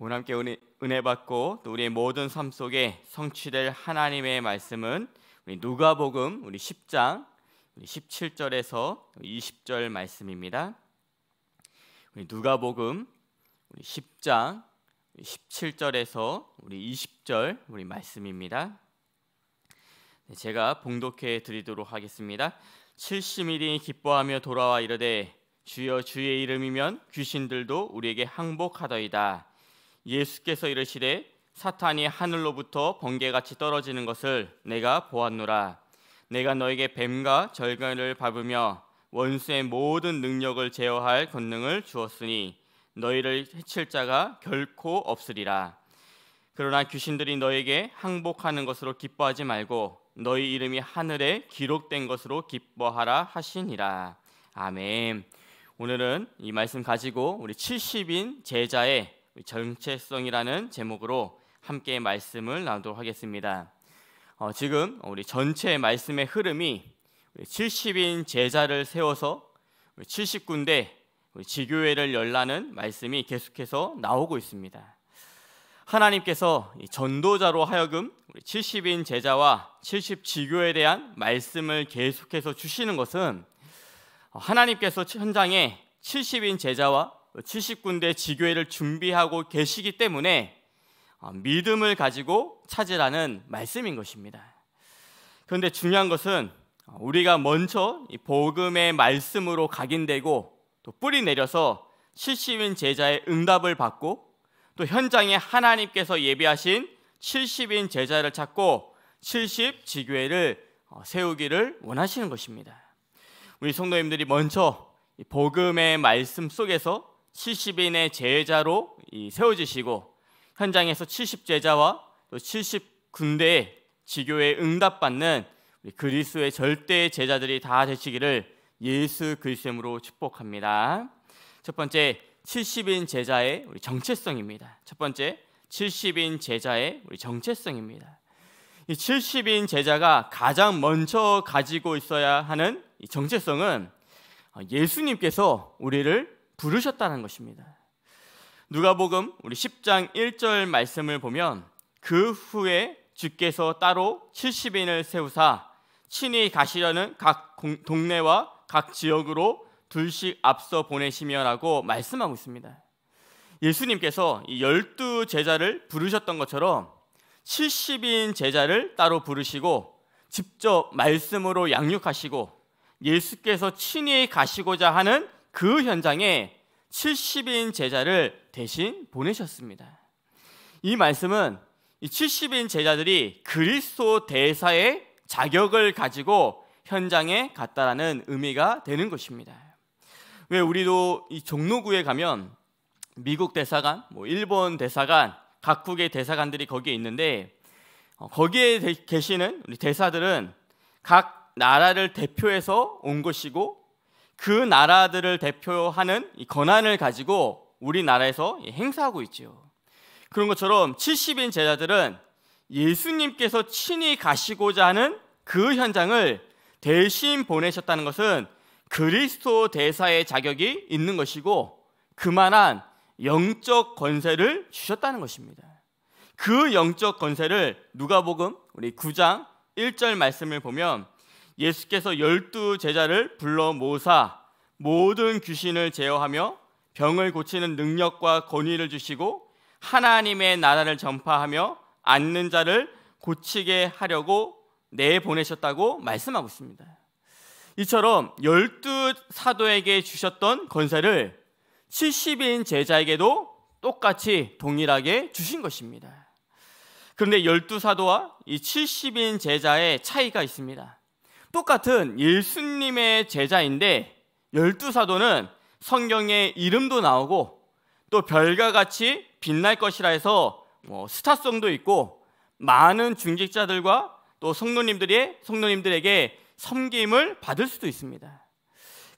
오늘 함께 은혜, 받고 또 우리의 모든 삶 속에 성취될 하나님의 말씀은 우리 누가복음 우리 10장 우리 17절에서 20절 말씀입니다. 우리 누가복음 우리 10장 17절에서 우리 20절 우리 말씀입니다. 네, 제가 봉독해 드리도록 하겠습니다. 70일이 기뻐하며 돌아와 이르되 주여 주의 이름이면 귀신들도 우리에게 항복하더이다. 예수께서 이르시되 사탄이 하늘로부터 번개같이 떨어지는 것을 내가 보았노라 내가 너에게 뱀과 절간을 밟으며 원수의 모든 능력을 제어할 권능을 주었으니 너희를 해칠 자가 결코 없으리라 그러나 귀신들이 너에게 항복하는 것으로 기뻐하지 말고 너희 이름이 하늘에 기록된 것으로 기뻐하라 하시니라 아멘 오늘은 이 말씀 가지고 우리 70인 제자의 정체성이라는 제목으로 함께 말씀을 나누도록 하겠습니다. 어, 지금 우리 전체 말씀의 흐름이 70인 제자를 세워서 70군데 지교회를 열라는 말씀이 계속해서 나오고 있습니다. 하나님께서 전도자로 하여금 70인 제자와 70지교에 대한 말씀을 계속해서 주시는 것은 어, 하나님께서 현장에 70인 제자와 70군데 지교회를 준비하고 계시기 때문에 어, 믿음을 가지고 찾으라는 말씀인 것입니다. 그런데 중요한 것은 어, 우리가 먼저 복음의 말씀으로 각인되고 또 뿌리 내려서 70인 제자의 응답을 받고 또 현장에 하나님께서 예비하신 70인 제자를 찾고 70 지교회를 어, 세우기를 원하시는 것입니다. 우리 성도님들이 먼저 복음의 말씀 속에서 70인의 제자로 세워지시고 현장에서 70제자와 또 70군대의 지교에 응답받는 그리스의 절대 제자들이 다 되시기를 예수 그리스도로 축복합니다. 첫 번째 70인 제자의 우리 정체성입니다. 첫 번째 70인 제자의 우리 정체성입니다. 이 70인 제자가 가장 먼저 가지고 있어야 하는 정체성은 어, 예수님께서 우리를 부르셨다는 것입니다. 누가복음 우리 10장 1절 말씀을 보면 그 후에 주께서 따로 70인을 세우사 친히 가시려는 각 동네와 각 지역으로 둘씩 앞서 보내시며라고 말씀하고 있습니다. 예수님께서 이 열두 제자를 부르셨던 것처럼 70인 제자를 따로 부르시고 직접 말씀으로 양육하시고 예수께서 친히 가시고자 하는 그 현장에 70인 제자를 대신 보내셨습니다. 이 말씀은 이 70인 제자들이 그리스도 대사의 자격을 가지고 현장에 갔다라는 의미가 되는 것입니다. 왜 우리도 이 종로구에 가면 미국 대사관, 뭐 일본 대사관, 각국의 대사관들이 거기에 있는데 어, 거기에 계시는 우리 대사들은 각 나라를 대표해서 온 것이고 그 나라들을 대표하는 권한을 가지고 우리나라에서 행사하고 있지요. 그런 것처럼 70인 제자들은 예수님께서 친히 가시고자 하는 그 현장을 대신 보내셨다는 것은 그리스도 대사의 자격이 있는 것이고 그만한 영적 권세를 주셨다는 것입니다. 그 영적 권세를 누가복음 우리 9장 1절 말씀을 보면 예수께서 열두 제자를 불러 모사 모든 귀신을 제어하며 병을 고치는 능력과 권위를 주시고 하나님의 나라를 전파하며 앉는 자를 고치게 하려고 내보내셨다고 말씀하고 있습니다. 이처럼 열두 사도에게 주셨던 권세를 70인 제자에게도 똑같이 동일하게 주신 것입니다. 그런데 열두 사도와 이 70인 제자의 차이가 있습니다. 똑같은 예수님의 제자인데 열두 사도는 성경에 이름도 나오고 또 별과 같이 빛날 것이라 해서 뭐 스타성도 있고 많은 중직자들과 또 성도님들이 성도님들에게 섬김을 받을 수도 있습니다.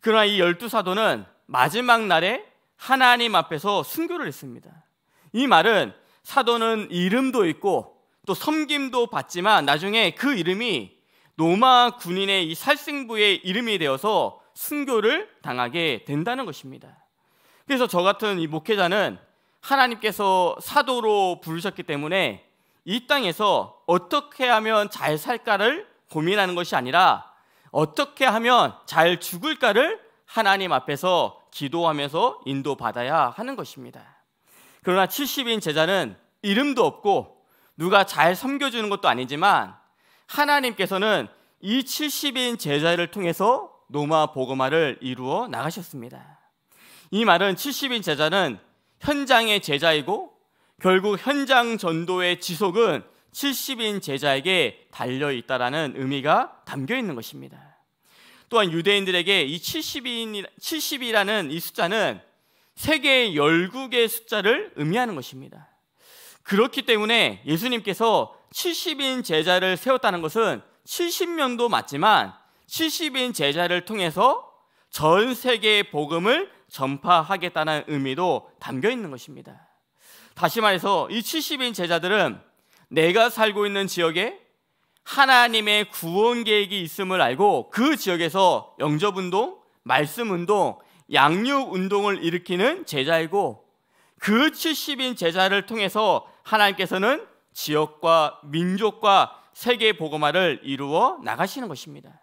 그러나 이 열두 사도는 마지막 날에 하나님 앞에서 순교를 했습니다. 이 말은 사도는 이름도 있고 또 섬김도 받지만 나중에 그 이름이 로마 군인의 이 살생부의 이름이 되어서 순교를 당하게 된다는 것입니다. 그래서 저 같은 이 목회자는 하나님께서 사도로 부르셨기 때문에 이 땅에서 어떻게 하면 잘 살까를 고민하는 것이 아니라 어떻게 하면 잘 죽을까를 하나님 앞에서 기도하면서 인도받아야 하는 것입니다. 그러나 70인 제자는 이름도 없고 누가 잘 섬겨주는 것도 아니지만 하나님께서는 이 70인 제자를 통해서 노마 보고마를 이루어 나가셨습니다. 이 말은 70인 제자는 현장의 제자이고 결국 현장 전도의 지속은 70인 제자에게 달려 있다라는 의미가 담겨 있는 것입니다. 또한 유대인들에게 이 70인 70이라는 이 숫자는 세계 열국의 숫자를 의미하는 것입니다. 그렇기 때문에 예수님께서 70인 제자를 세웠다는 것은 70명도 맞지만 70인 제자를 통해서 전 세계의 복음을 전파하겠다는 의미도 담겨 있는 것입니다. 다시 말해서 이 70인 제자들은 내가 살고 있는 지역에 하나님의 구원 계획이 있음을 알고 그 지역에서 영접 운동, 말씀 운동, 양육 운동을 일으키는 제자이고 그 70인 제자를 통해서 하나님께서는 지역과 민족과 세계 의 복음화를 이루어 나가시는 것입니다.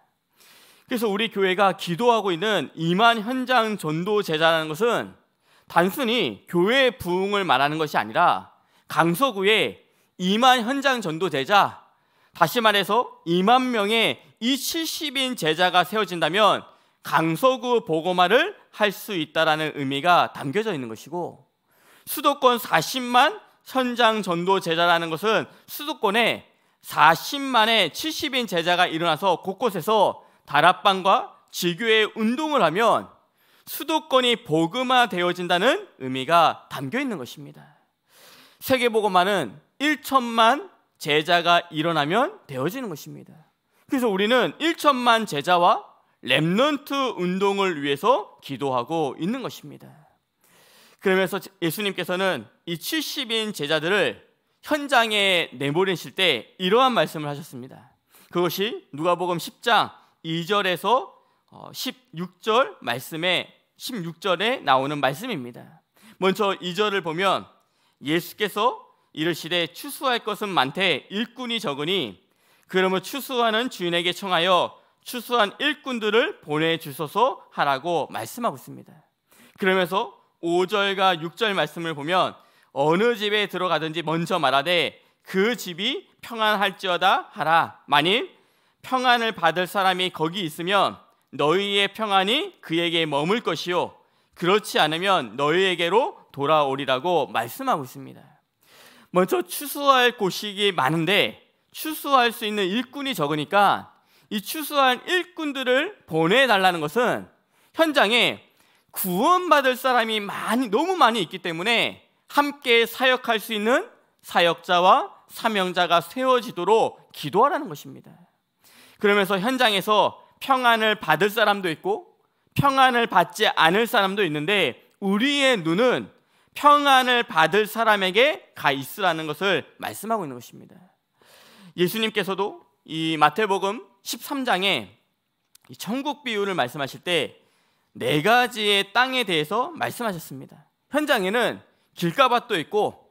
그래서 우리 교회가 기도하고 있는 이만 현장 전도 제자라는 것은 단순히 교회 부흥을 말하는 것이 아니라 강서구의 이만 현장 전도 제자 다시 말해서 2만 명의 이 70인 제자가 세워진다면 강서구 보고마를 할 수 있다라는 의미가 담겨져 있는 것이고 수도권 40만 선장 전도 제자라는 것은 수도권에 40만의 70인 제자가 일어나서 곳곳에서 다락방과 지교의 운동을 하면 수도권이 복음화 되어진다는 의미가 담겨 있는 것입니다. 세계보음화는 1천만 제자가 일어나면 되어지는 것입니다. 그래서 우리는 1천만 제자와 랩런트 운동을 위해서 기도하고 있는 것입니다. 그러면서 예수님께서는 이 70인 제자들을 현장에 내몰으실 때 이러한 말씀을 하셨습니다. 그것이 누가복음 10장 2절에서 16절 어, 말씀에 16절에 나오는 말씀입니다. 먼저 2절을 보면 예수께서 이르시되 추수할 것은 많되 일꾼이 적으니 그러면 추수하는 주인에게 청하여 추수한 일꾼들을 보내주소서 하라고 말씀하고 있습니다. 그러면서 5절과 6절 말씀을 보면 어느 집에 들어가든지 먼저 말하되 그 집이 평안할지어다 하라. 만일 평안을 받을 사람이 거기 있으면 너희의 평안이 그에게 머물 것이요. 그렇지 않으면 너희에게로 돌아오리라고 말씀하고 있습니다. 먼저 추수할 곳이 많은데 추수할 수 있는 일꾼이 적으니까 이 추수한 일꾼들을 보내달라는 것은 현장에 구원받을 사람이 많이, 너무 많이 있기 때문에 함께 사역할 수 있는 사역자와 사명자가 세워지도록 기도하라는 것입니다. 그러면서 현장에서 평안을 받을 사람도 있고 평안을 받지 않을 사람도 있는데 우리의 눈은 평안을 받을 사람에게 가 있으라는 것을 말씀하고 있는 것입니다. 예수님께서도 이 마태복음 13장에 천국 비유를 말씀하실 때 네 가지의 땅에 대해서 말씀하셨습니다. 현장에는 길가밭도 있고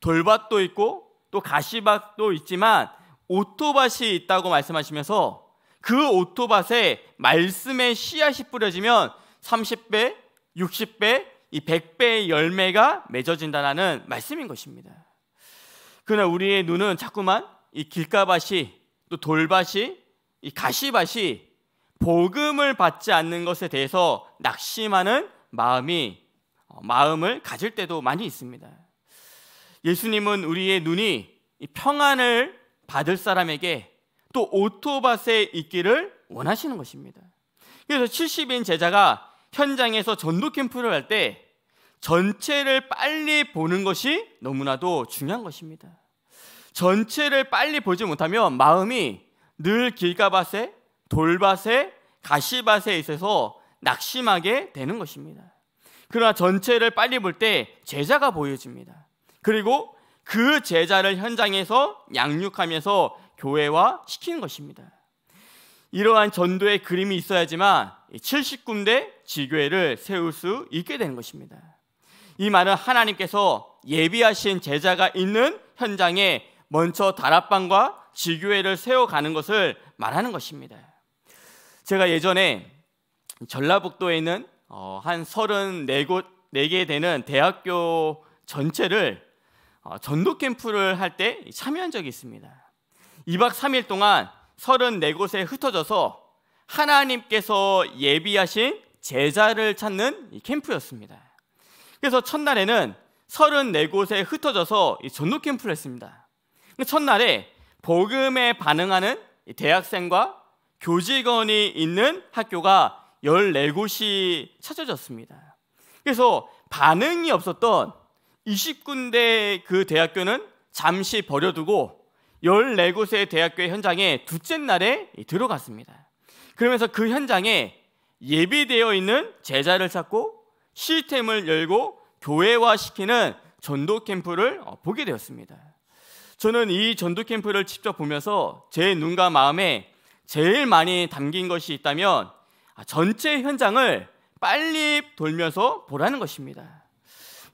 돌밭도 있고 또 가시밭도 있지만 오토밭이 있다고 말씀하시면서 그 오토밭에 말씀의 씨앗이 뿌려지면 30배, 60배, 이 100배의 열매가 맺어진다는 말씀인 것입니다. 그러나 우리의 눈은 자꾸만 이 길가밭이 또 돌밭이 이 가시밭이 복음을 받지 않는 것에 대해서 낙심하는 마음이 어, 마음을 가질 때도 많이 있습니다. 예수님은 우리의 눈이 평안을 받을 사람에게 또 오토밭에 있기를 원하시는 것입니다. 그래서 70인 제자가 현장에서 전도 캠프를 할 때 전체를 빨리 보는 것이 너무나도 중요한 것입니다. 전체를 빨리 보지 못하면 마음이 늘 길가밭에 돌밭에 가시밭에 있어서 낙심하게 되는 것입니다. 그러나 전체를 빨리 볼 때 제자가 보여집니다. 그리고 그 제자를 현장에서 양육하면서 교회화 시키는 것입니다. 이러한 전도의 그림이 있어야지만 79대 지교회를 세울 수 있게 되는 것입니다. 이 말은 하나님께서 예비하신 제자가 있는 현장에 먼저 다락방과 지교회를 세워가는 것을 말하는 것입니다. 제가 예전에 전라북도에 있는 어, 한 34곳 4개 되는 대학교 전체를 어, 전도 캠프를 할 때 참여한 적이 있습니다. 2박 3일 동안 34곳에 흩어져서 하나님께서 예비하신 제자를 찾는 캠프였습니다. 그래서 첫날에는 34곳에 흩어져서 전도 캠프를 했습니다. 첫날에 복음에 반응하는 대학생과 교직원이 있는 학교가 14곳이 찾아졌습니다. 그래서 반응이 없었던 20군데 그 대학교는 잠시 버려두고 14곳의 대학교 현장에 둘째 날에 들어갔습니다. 그러면서 그 현장에 예비되어 있는 제자를 찾고 시스템을 열고 교회화시키는 전도 캠프를 어, 보게 되었습니다. 저는 이 전도 캠프를 직접 보면서 제 눈과 마음에 제일 많이 담긴 것이 있다면 아, 전체 현장을 빨리 돌면서 보라는 것입니다.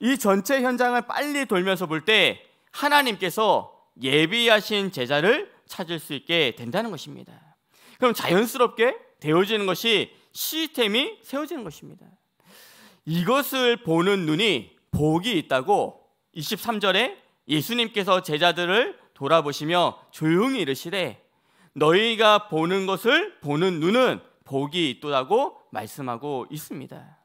이 전체 현장을 빨리 돌면서 볼 때 하나님께서 예비하신 제자를 찾을 수 있게 된다는 것입니다. 그럼 자연스럽게 되어지는 것이 시스템이 세워지는 것입니다. 이것을 보는 눈이 복이 있다고 23절에 예수님께서 제자들을 돌아보시며 조용히 이르시되 너희가 보는 것을 보는 눈은 복이 있도라고 말씀하고 있습니다.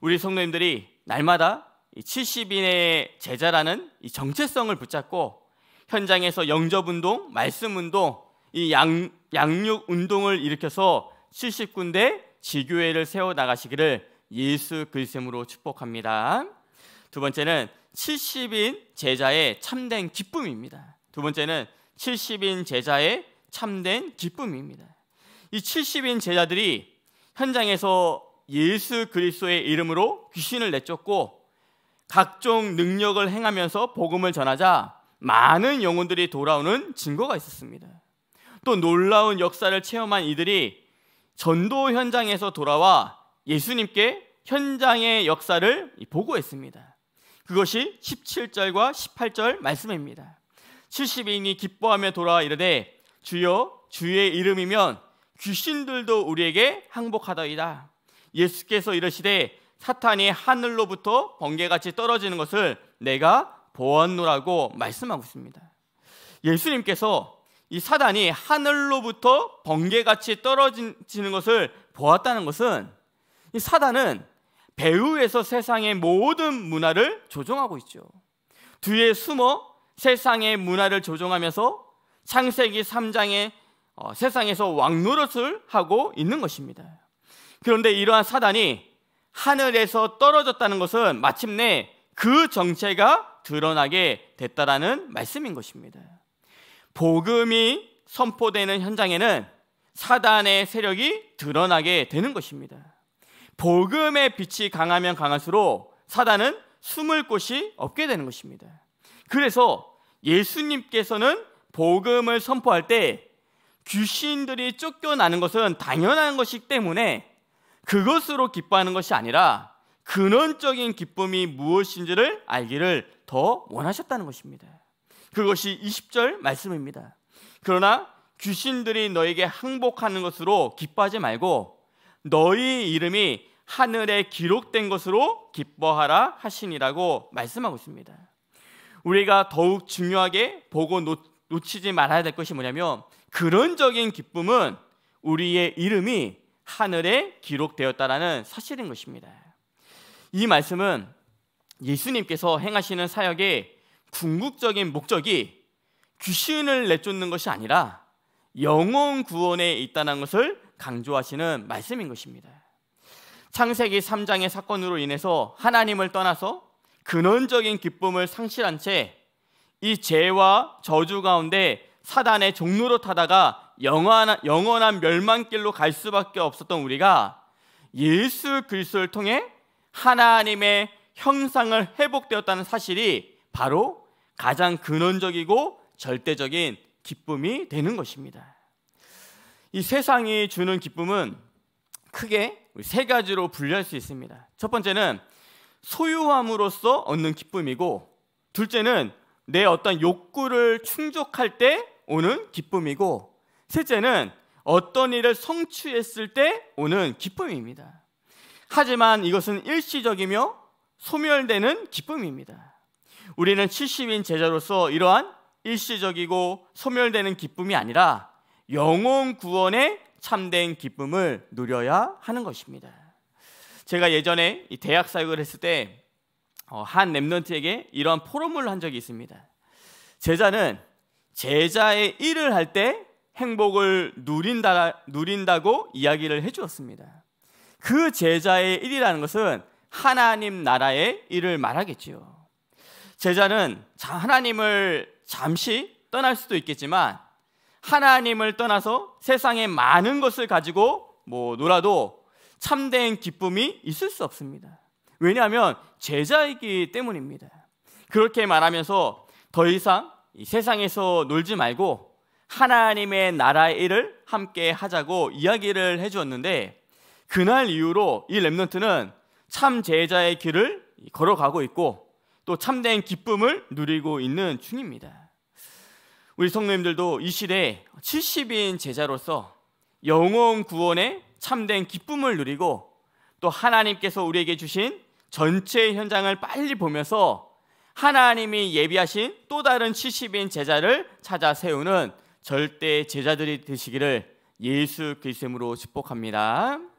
우리 성도님들이 날마다 70인의 제자라는 이 정체성을 붙잡고 현장에서 영접 운동, 말씀 운동, 이 양, 양육 운동을 일으켜서 70군데 지교회를 세워 나가시기를 예수 그리스로 축복합니다. 두 번째는 70인 제자의 참된 기쁨입니다. 두 번째는 70인 제자의 참된 기쁨입니다. 이 70인 제자들이 현장에서 예수 그리스도의 이름으로 귀신을 내쫓고 각종 능력을 행하면서 복음을 전하자 많은 영혼들이 돌아오는 증거가 있었습니다. 또 놀라운 역사를 체험한 이들이 전도 현장에서 돌아와 예수님께 현장의 역사를 보고했습니다. 그것이 17절과 18절 말씀입니다. 70인이 기뻐하며 돌아와 이르되 주여 주의 이름이면 귀신들도 우리에게 항복하더이다. 예수께서 이러시되 사탄이 하늘로부터 번개같이 떨어지는 것을 내가 보았노라고 말씀하고 있습니다. 예수님께서 이 사단이 하늘로부터 번개같이 떨어지는 것을 보았다는 것은 이 사단은 배후에서 세상의 모든 문화를 조종하고 있죠. 뒤에 숨어 세상의 문화를 조종하면서 창세기 3장의 어, 세상에서 왕 노릇을 하고 있는 것입니다. 그런데 이러한 사단이 하늘에서 떨어졌다는 것은 마침내 그 정체가 드러나게 됐다라는 말씀인 것입니다. 복음이 선포되는 현장에는 사단의 세력이 드러나게 되는 것입니다. 복음의 빛이 강하면 강할수록 사단은 숨을 곳이 없게 되는 것입니다. 그래서 예수님께서는 복음을 선포할 때 귀신들이 쫓겨나는 것은 당연한 것이기 때문에 그것으로 기뻐하는 것이 아니라 근원적인 기쁨이 무엇인지를 알기를 더 원하셨다는 것입니다. 그것이 20절 말씀입니다. 그러나 귀신들이 너에게 항복하는 것으로 기뻐하지 말고 너희 이름이 하늘에 기록된 것으로 기뻐하라 하시니라고 말씀하고 있습니다. 우리가 더욱 중요하게 보고 놓, 놓치지 말아야 될 것이 뭐냐면 그런적인 기쁨은 우리의 이름이 하늘에 기록되었다라는 사실인 것입니다. 이 말씀은 예수님께서 행하시는 사역의 궁극적인 목적이 귀신을 내쫓는 것이 아니라 영혼 구원에 있다는 것을 강조하시는 말씀인 것입니다. 창세기 3장의 사건으로 인해서 하나님을 떠나서 근원적인 기쁨을 상실한 채이 죄와 저주 가운데 사단의 종로로 타다가 영원한, 영원한 멸망길로 갈 수밖에 없었던 우리가 예수 그리스도를 통해 하나님의 형상을 회복되었다는 사실이 바로 가장 근원적이고 절대적인 기쁨이 되는 것입니다. 이 세상이 주는 기쁨은 크게 세 가지로 분류할 수 있습니다. 첫 번째는 소유함으로써 얻는 기쁨이고, 둘째는 내 어떤 욕구를 충족할 때 오는 기쁨이고 셋째는 어떤 일을 성취했을 때 오는 기쁨입니다. 하지만 이것은 일시적이며 소멸되는 기쁨입니다. 우리는 70인 제자로서 이러한 일시적이고 소멸되는 기쁨이 아니라 영혼 구원의 참된 기쁨을 누려야 하는 것입니다. 제가 예전에 대학 사역을 했을 때 어, 한 랩런트에게 이러한 포럼을 한 적이 있습니다. 제자는 제자의 일을 할 때 행복을 누린다, 누린다고 이야기를 해주었습니다. 그 제자의 일이라는 것은 하나님 나라의 일을 말하겠지요. 제자는 하나님을 잠시 떠날 수도 있겠지만 하나님을 떠나서 세상의 많은 것을 가지고 뭐 놀아도 참된 기쁨이 있을 수 없습니다. 왜냐하면 제자이기 때문입니다. 그렇게 말하면서 더 이상 세상에서 놀지 말고 하나님의 나라의 일을 함께 하자고 이야기를 해주었는데 그날 이후로 이 랩런트는 참 제자의 길을 걸어가고 있고 또 참된 기쁨을 누리고 있는 중입니다. 우리 성도님들도 이 시대에 70인 제자로서 영원 구원의 참된 기쁨을 누리고 또 하나님께서 우리에게 주신 전체 현장을 빨리 보면서 하나님이 예비하신 또 다른 70인 제자를 찾아 세우는 절대 제자들이 되시기를 예수 그리스도로 축복합니다.